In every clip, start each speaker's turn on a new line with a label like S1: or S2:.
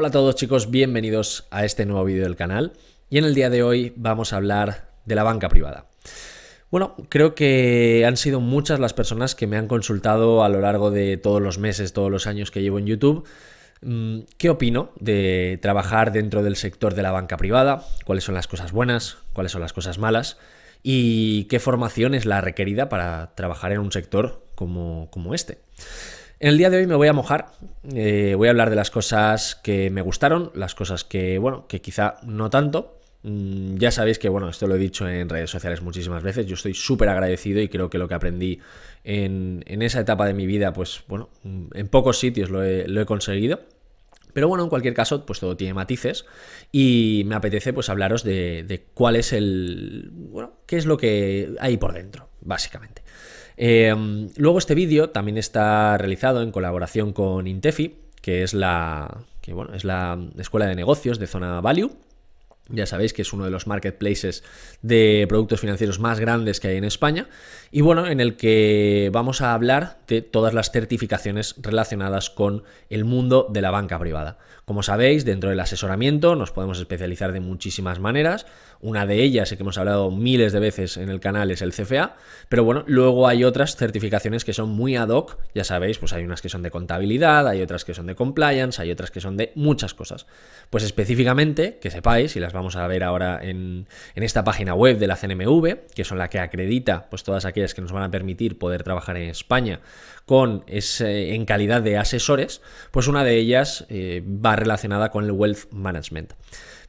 S1: Hola a todos chicos, bienvenidos a este nuevo vídeo del canal y en el día de hoy vamos a hablar de la banca privada. Bueno, creo que han sido muchas las personas que me han consultado a lo largo de todos los meses, todos los años que llevo en YouTube, mm, qué opino de trabajar dentro del sector de la banca privada, cuáles son las cosas buenas, cuáles son las cosas malas y qué formación es la requerida para trabajar en un sector como, como este. En el día de hoy me voy a mojar, eh, voy a hablar de las cosas que me gustaron, las cosas que, bueno, que quizá no tanto, mm, ya sabéis que, bueno, esto lo he dicho en redes sociales muchísimas veces, yo estoy súper agradecido y creo que lo que aprendí en, esa etapa de mi vida, pues bueno, mm, en pocos sitios lo he, conseguido. Pero bueno, en cualquier caso, pues todo tiene matices y me apetece pues hablaros de, de cuál es el, bueno, qué es lo que hay por dentro, básicamente. Em, luego este vídeo también está realizado en colaboración con Intefi, que es la, es la escuela de negocios de Zona Value. Ya sabéis que es uno de los marketplaces de productos financieros más grandes que hay en España. Y bueno, en el que vamos a hablar de todas las certificaciones relacionadas con el mundo de la banca privada. Como sabéis, dentro del asesoramiento nos podemos especializar de muchísimas maneras. Una de ellas, que hemos hablado miles de veces en el canal, es el CFA. Pero bueno, luego hay otras certificaciones que son muy ad hoc. Ya sabéis, pues hay unas que son de contabilidad, hay otras que son de compliance, hay otras que son de muchas cosas. Pues específicamente, que sepáis, y las vamos a ver ahora en, esta página web de la CNMV, que son la que acredita pues, todas aquellas que nos van a permitir poder trabajar en España con en calidad de asesores, pues una de ellas eh, va relacionada con el Wealth Management.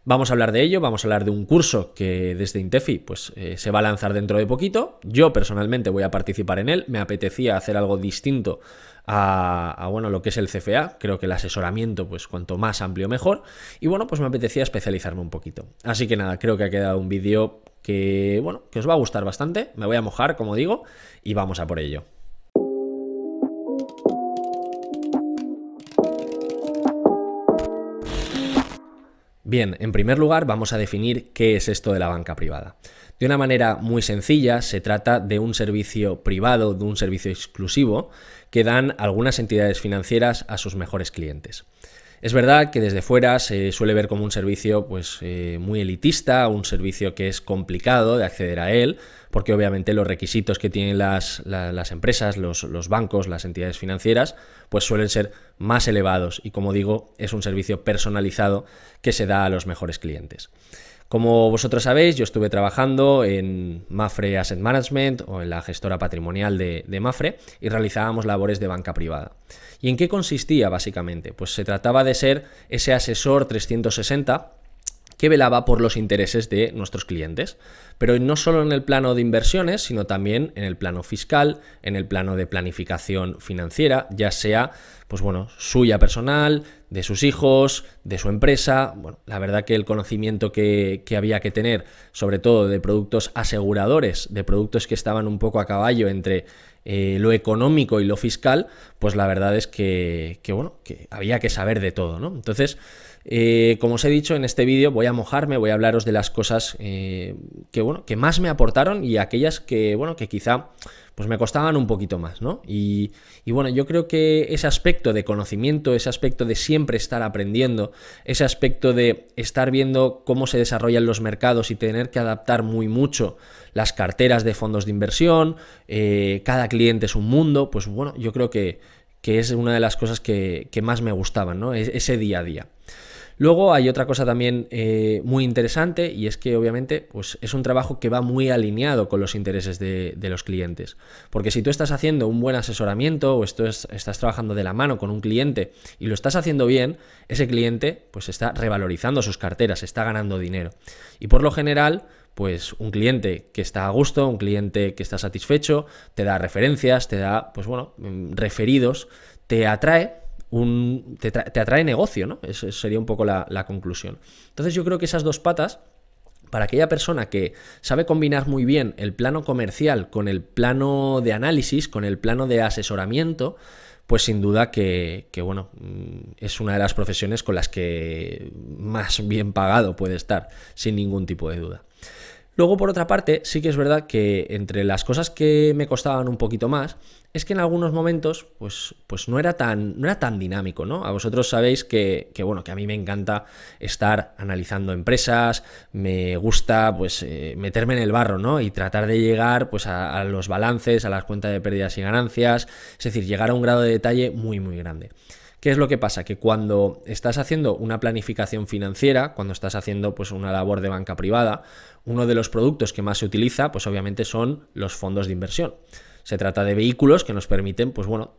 S1: Vamos a hablar de ello, vamos a hablar de un curso que desde Intefi pues, eh, se va a lanzar dentro de poquito. Yo personalmente voy a participar en él, me apetecía hacer algo distinto a, bueno, lo que es el CFA. Creo que el asesoramiento, pues cuanto más amplio mejor. Y bueno, pues me apetecía especializarme un poquito. Así que nada, creo que ha quedado un vídeo que, bueno, que os va a gustar bastante. Me voy a mojar, como digo, y vamos a por ello. Bien, en primer lugar vamos a definir qué es esto de la banca privada. De una manera muy sencilla, se trata de un servicio privado, de un servicio exclusivo que dan algunas entidades financieras a sus mejores clientes. Es verdad que desde fuera se suele ver como un servicio pues, eh, muy elitista, un servicio que es complicado de acceder a él, porque obviamente los requisitos que tienen las, empresas, los, los, bancos, las entidades financieras, pues suelen ser más elevados y como digo, es un servicio personalizado que se da a los mejores clientes. Como vosotros sabéis, yo estuve trabajando en Mafre Asset Management o en la gestora patrimonial de, Mafre y realizábamos labores de banca privada. ¿Y en qué consistía básicamente? Pues se trataba de ser ese asesor 360 que velaba por los intereses de nuestros clientes, pero no solo en el plano de inversiones, sino también en el plano fiscal, en el plano de planificación financiera, ya sea pues bueno, suya personal, de sus hijos, de su empresa. Bueno, la verdad que el conocimiento que, que, había que tener, sobre todo de productos aseguradores, de productos que estaban un poco a caballo entre eh, lo económico y lo fiscal, pues la verdad es que, bueno, que había que saber de todo, ¿no? Entonces, eh, como os he dicho en este vídeo, voy a mojarme, voy a hablaros de las cosas eh, que, bueno, que más me aportaron y aquellas que, bueno, que quizá pues me costaban un poquito más, ¿no? Y, y, bueno, yo creo que ese aspecto de conocimiento, ese aspecto de siempre estar aprendiendo, ese aspecto de estar viendo cómo se desarrollan los mercados y tener que adaptar muy mucho las carteras de fondos de inversión, eh, cada cliente es un mundo, pues bueno, yo creo que, es una de las cosas que, más me gustaban, ¿no? E-, ese día a día. Luego hay otra cosa también eh, muy interesante y es que obviamente pues, es un trabajo que va muy alineado con los intereses de, los clientes. Porque si tú estás haciendo un buen asesoramiento o estás trabajando de la mano con un cliente y lo estás haciendo bien, ese cliente pues está revalorizando sus carteras, está ganando dinero. Y por lo general pues un cliente que está a gusto, un cliente que está satisfecho, te da referencias, te da, pues bueno, mm, referidos, te atrae un, te, atrae negocio, ¿no? Esa sería un poco la, conclusión. Entonces yo creo que esas dos patas, para aquella persona que sabe combinar muy bien el plano comercial con el plano de análisis, con el plano de asesoramiento, pues sin duda que, que bueno, mm, es una de las profesiones con las que más bien pagado puede estar, sin ningún tipo de duda. Luego, por otra parte, sí que es verdad que entre las cosas que me costaban un poquito más, es que en algunos momentos, pues, pues no, era tan, no era tan dinámico, ¿no? A vosotros sabéis que, bueno, que a mí me encanta estar analizando empresas, me gusta, pues, eh, meterme en el barro, ¿no? Y tratar de llegar, pues, a, a los balances, a las cuentas de pérdidas y ganancias, es decir, llegar a un grado de detalle muy, muy grande. ¿Qué es lo que pasa? Que cuando estás haciendo una planificación financiera, cuando estás haciendo pues, una labor de banca privada, uno de los productos que más se utiliza, pues obviamente son los fondos de inversión. Se trata de vehículos que nos permiten, pues bueno,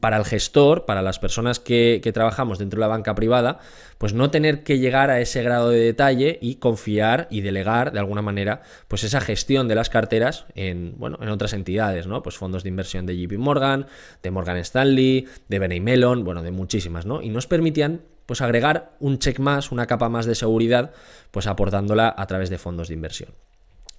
S1: para el gestor, para las personas que, trabajamos dentro de la banca privada, pues no tener que llegar a ese grado de detalle y confiar y delegar de alguna manera pues esa gestión de las carteras en, bueno, en otras entidades, ¿no? Pues fondos de inversión de JP Morgan, de Morgan Stanley, de Benny Mellon, bueno, de muchísimas, ¿no? Y nos permitían pues agregar un check más, una capa más de seguridad, pues aportándola a través de fondos de inversión.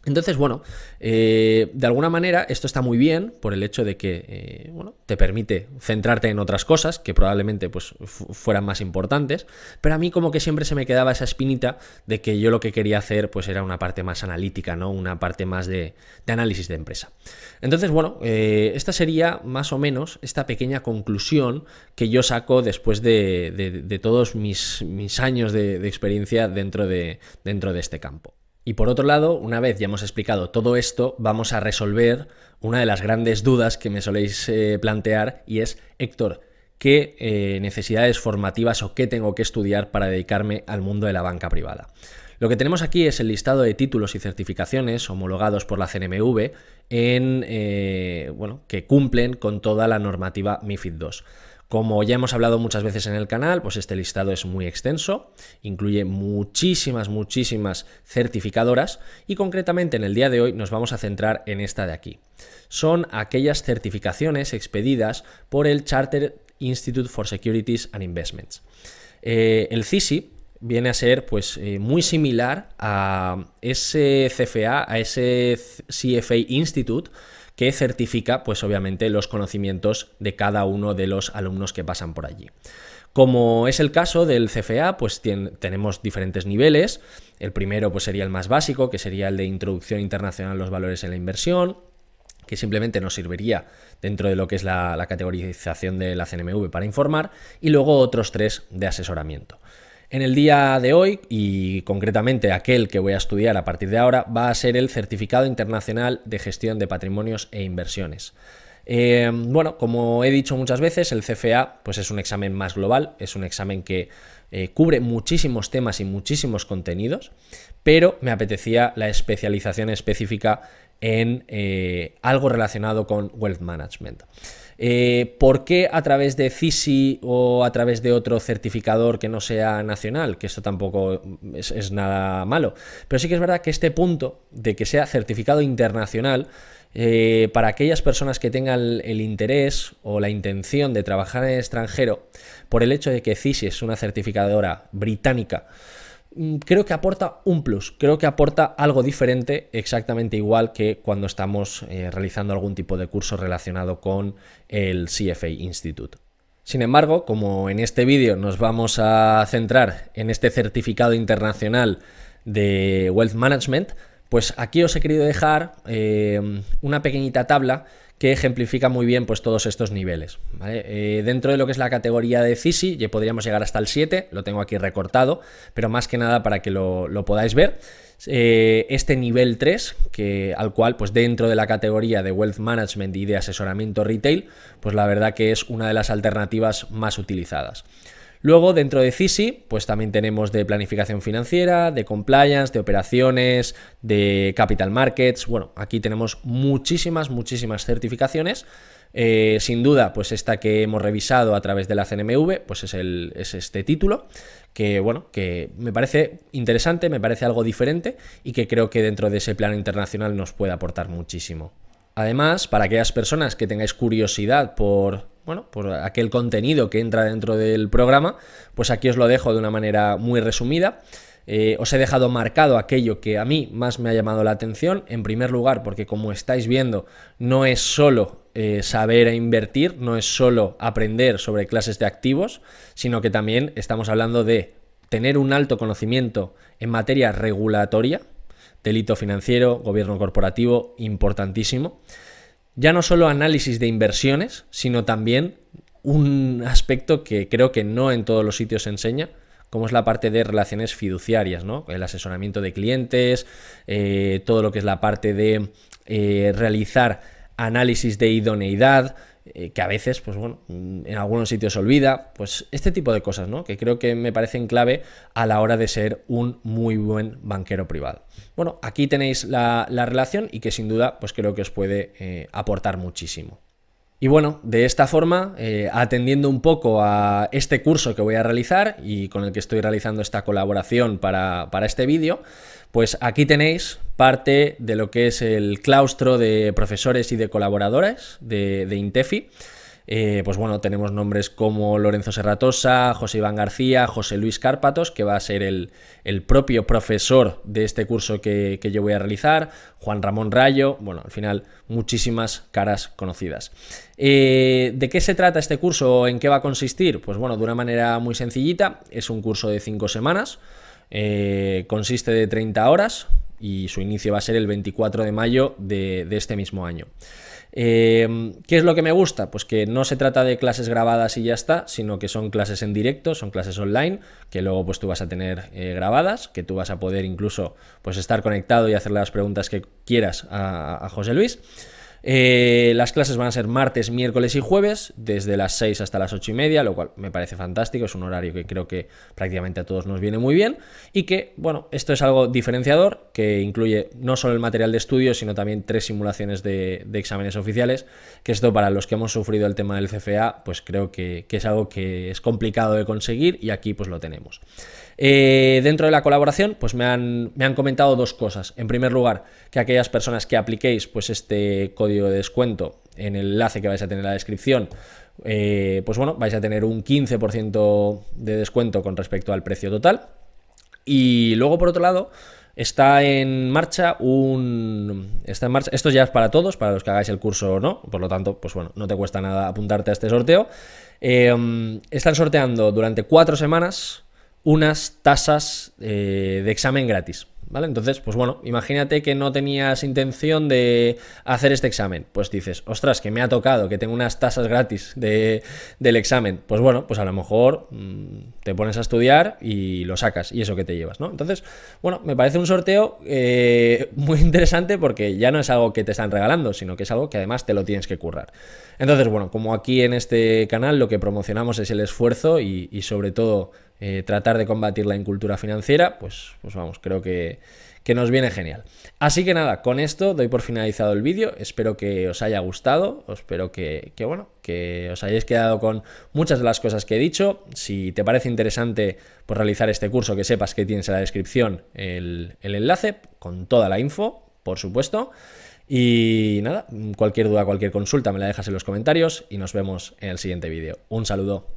S1: Entonces, bueno, eh, de alguna manera esto está muy bien por el hecho de que eh, bueno, te permite centrarte en otras cosas que probablemente pues, fueran más importantes, pero a mí como que siempre se me quedaba esa espinita de que yo lo que quería hacer pues era una parte más analítica, ¿no? una parte más de, análisis de empresa. Entonces, bueno, eh, esta sería más o menos esta pequeña conclusión que yo saco después de, todos mis, mis años de, experiencia dentro de, dentro de este campo. Y por otro lado, una vez ya hemos explicado todo esto, vamos a resolver una de las grandes dudas que me soléis eh, plantear y es, Héctor, ¿qué eh, necesidades formativas o qué tengo que estudiar para dedicarme al mundo de la banca privada? Lo que tenemos aquí es el listado de títulos y certificaciones homologados por la CNMV en, eh, que cumplen con toda la normativa MIFID II. Como ya hemos hablado muchas veces en el canal, pues este listado es muy extenso, incluye muchísimas, muchísimas certificadoras y concretamente en el día de hoy nos vamos a centrar en esta de aquí. Son aquellas certificaciones expedidas por el Charter Institute for Securities and Investments. Eh, el CISI, viene a ser pues eh, muy similar a ese CFA, a ese CFA Institute, que certifica, pues obviamente, los conocimientos de cada uno de los alumnos que pasan por allí. Como es el caso del CFA, pues tenemos diferentes niveles. El primero pues, sería el más básico, que sería el de introducción internacional a los valores en la inversión, que simplemente nos serviría dentro de lo que es la, la, categorización de la CNMV para informar, y luego otros tres de asesoramiento. En el día de hoy, y concretamente aquel que voy a estudiar a partir de ahora, va a ser el Certificado Internacional de Gestión de Patrimonios e Inversiones. Eh, bueno, como he dicho muchas veces, el CFA pues es un examen más global, es un examen que eh, cubre muchísimos temas y muchísimos contenidos, pero me apetecía la especialización específica en eh, algo relacionado con wealth management. Eh, ¿Por qué a través de CISI o a través de otro certificador que no sea nacional? Que esto tampoco es, nada malo. Pero sí que es verdad que este punto de que sea certificado internacional, eh, para aquellas personas que tengan el, el, interés o la intención de trabajar en el extranjero, por el hecho de que CISI es una certificadora británica, Mm, creo que aporta un plus, creo que aporta algo diferente, exactamente igual que cuando estamos eh, realizando algún tipo de curso relacionado con el CFA Institute. Sin embargo, como en este vídeo nos vamos a centrar en este certificado internacional de Wealth Management, pues aquí os he querido dejar eh, una pequeñita tabla que ejemplifica muy bien pues, todos estos niveles. Eh, dentro de lo que es la categoría de CISI, ya podríamos llegar hasta el 7, lo tengo aquí recortado, pero más que nada para que lo, podáis ver. Eh, este nivel 3, que, al cual, pues dentro de la categoría de Wealth Management y de asesoramiento retail, pues la verdad que es una de las alternativas más utilizadas. Luego, dentro de CISI, pues también tenemos de planificación financiera, de compliance, de operaciones, de capital markets. Bueno, aquí tenemos muchísimas, muchísimas certificaciones. Eh, sin duda, pues esta que hemos revisado a través de la CNMV, pues es, es este título, que bueno, que me parece interesante, me parece algo diferente y que creo que dentro de ese plano internacional nos puede aportar muchísimo. Además, para aquellas personas que tengáis curiosidad por, bueno, por aquel contenido que entra dentro del programa, pues aquí os lo dejo de una manera muy resumida. Eh, os he dejado marcado aquello que a mí más me ha llamado la atención, en primer lugar porque como estáis viendo no es solo eh, saber e invertir, no es solo aprender sobre clases de activos, sino que también estamos hablando de tener un alto conocimiento en materia regulatoria, delito financiero, gobierno corporativo, importantísimo. Ya no solo análisis de inversiones, sino también un aspecto que creo que no en todos los sitios se enseña, como es la parte de relaciones fiduciarias, ¿no? El asesoramiento de clientes, eh, todo lo que es la parte de eh, realizar análisis de idoneidad, eh, que a veces, pues bueno, en algunos sitios se olvida, pues este tipo de cosas, ¿no? Que creo que me parecen clave a la hora de ser un muy buen banquero privado. Bueno, aquí tenéis la, relación y que sin duda, pues creo que os puede eh, aportar muchísimo. Y bueno, de esta forma, eh, atendiendo un poco a este curso que voy a realizar y con el que estoy realizando esta colaboración para, para este vídeo, pues aquí tenéis parte de lo que es el claustro de profesores y de colaboradores de, INTEFI. Eh, pues bueno, tenemos nombres como Lorenzo Serratosa, José Iván García, José Luis Cárpatos, que va a ser el, propio profesor de este curso que, yo voy a realizar, Juan Ramón Rayo, bueno, al final muchísimas caras conocidas. Eh, ¿De qué se trata este curso? ¿En qué va a consistir? Pues bueno, de una manera muy sencillita, es un curso de cinco semanas. Eh, consiste de 30 horas, y su inicio va a ser el 24 de mayo de, este mismo año. Em, ¿Qué es lo que me gusta? Pues que no se trata de clases grabadas y ya está, sino que son clases en directo, son clases online, que luego pues tú vas a tener eh, grabadas, que tú vas a poder incluso pues estar conectado y hacer las preguntas que quieras a José Luis. Eh, las clases van a ser martes, miércoles y jueves, desde las 6 hasta las 8 y media, lo cual me parece fantástico, es un horario que creo que prácticamente a todos nos viene muy bien y que, bueno, esto es algo diferenciador que incluye no solo el material de estudio, sino también tres simulaciones de, exámenes oficiales, que esto para los que hemos sufrido el tema del CFA, pues creo que, es algo que es complicado de conseguir y aquí pues lo tenemos. Eh, dentro de la colaboración, pues me han, me han comentado dos cosas. En primer lugar, que aquellas personas que apliquéis pues este código de descuento en el enlace que vais a tener en la descripción, eh, pues bueno, vais a tener un 15% de descuento con respecto al precio total. Y luego, por otro lado, está en marcha un. Está en marcha. Esto ya es para todos, para los que hagáis el curso o no. Por lo tanto, pues bueno, no te cuesta nada apuntarte a este sorteo. Eh, están sorteando durante cuatro semanas unas tasas eh, de examen gratis. ¿Vale? Entonces, pues bueno, imagínate que no tenías intención de hacer este examen. Pues dices, ostras, que me ha tocado, que tengo unas tasas gratis de, del examen. Pues bueno, pues a lo mejor mm, te pones a estudiar y lo sacas y eso que te llevas, ¿no? Entonces, bueno, me parece un sorteo eh, muy interesante porque ya no es algo que te están regalando, sino que es algo que además te lo tienes que currar. Entonces, bueno, como aquí en este canal lo que promocionamos es el esfuerzo y sobre todo eh, tratar de combatir la incultura financiera, pues, pues vamos, creo que, nos viene genial. Así que nada, con esto doy por finalizado el vídeo. Espero que os haya gustado, espero que, que, bueno, que os hayáis quedado con muchas de las cosas que he dicho. Si te parece interesante pues, realizar este curso, que sepas que tienes en la descripción el, el enlace con toda la info, por supuesto. Y nada, cualquier duda, cualquier consulta me la dejas en los comentarios y nos vemos en el siguiente vídeo. Un saludo.